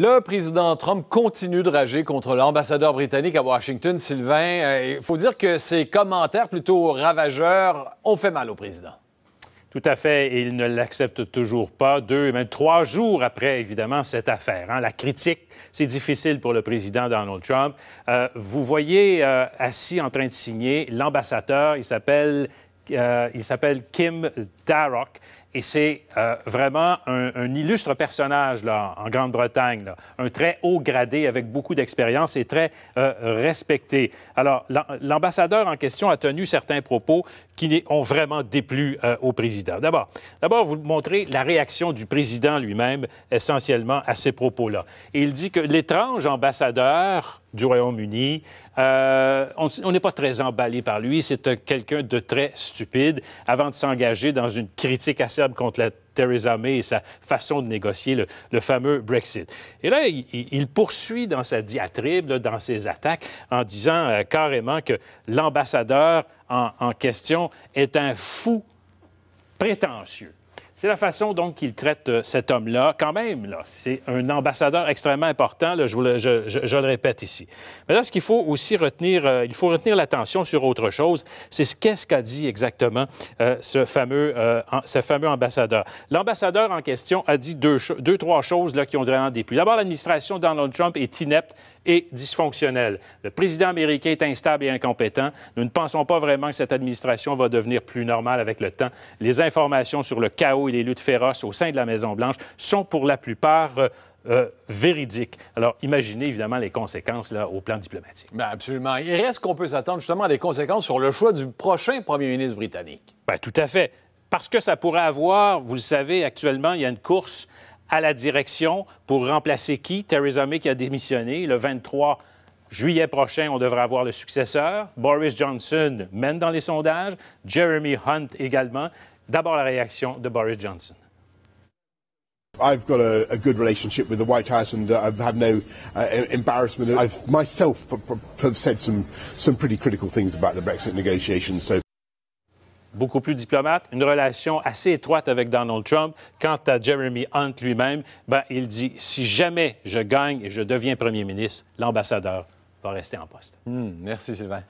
Le président Trump continue de rager contre l'ambassadeur britannique à Washington, Sylvain. Euh, il faut dire que ses commentaires plutôt ravageurs ont fait mal au président. Tout à fait, il ne l'accepte toujours pas, deux et même trois jours après, évidemment, cette affaire. Hein. La critique, c'est difficile pour le président Donald Trump. Euh, vous voyez euh, assis en train de signer l'ambassadeur, il s'appelle il s'appelle Kim Darroch et c'est euh, vraiment un, illustre personnage là, en Grande-Bretagne, un très haut gradé avec beaucoup d'expérience et très euh, respecté. Alors, l'ambassadeur en question a tenu certains propos qui ont vraiment déplu euh, au président. D'abord, d'abord, vous montrez la réaction du président lui-même essentiellement à ces propos-là. Il dit que l'étrange ambassadeur du Royaume-Uni. on n'est pas très emballé par lui. C'est quelqu'un de très stupide. Avant de s'engager dans une critique assez contre la Theresa May et sa façon de négocier le, fameux Brexit. Et là, il, poursuit dans sa diatribe, dans ses attaques, en disant euh, carrément que l'ambassadeur en question est un fou prétentieux. C'est la façon donc qu'il traite euh, cet homme-là. Quand même, là, c'est un ambassadeur extrêmement important. je, le, répète ici. Mais là, ce qu'il faut aussi retenir, euh, il faut retenir l'attention sur autre chose. C'est ce qu'est-ce qu'a dit exactement euh, ce fameux, fameux ambassadeur. L'ambassadeur en question a dit deux, trois choses là qui ont vraiment déplu. D'abord, l'administration Donald Trump est inepte et dysfonctionnel. Le président américain est instable et incompétent. Nous ne pensons pas vraiment que cette administration va devenir plus normale avec le temps. Les informations sur le chaos et les luttes féroces au sein de la Maison-Blanche sont pour la plupart euh, euh, véridiques. Alors, imaginez évidemment les conséquences au plan diplomatique. Bien, absolument. Il reste qu'on peut s'attendre justement à des conséquences sur le choix du prochain premier ministre britannique? Bien, tout à fait. Parce que ça pourrait avoir, vous le savez, actuellement, il y a une course à la direction pour remplacer qui? Theresa May qui a démissionné le 23 Juillet prochain, on devrait avoir le successeur. Boris Johnson mène dans les sondages. Jeremy Hunt également. D'abord la réaction de Boris Johnson. White House, Brexit beaucoup plus diplomate, une relation assez étroite avec Donald Trump. Quant à Jeremy Hunt lui-même, ben, il dit si jamais je gagne et je deviens premier ministre, l'ambassadeur va rester en poste. Hmm, merci, Sylvain.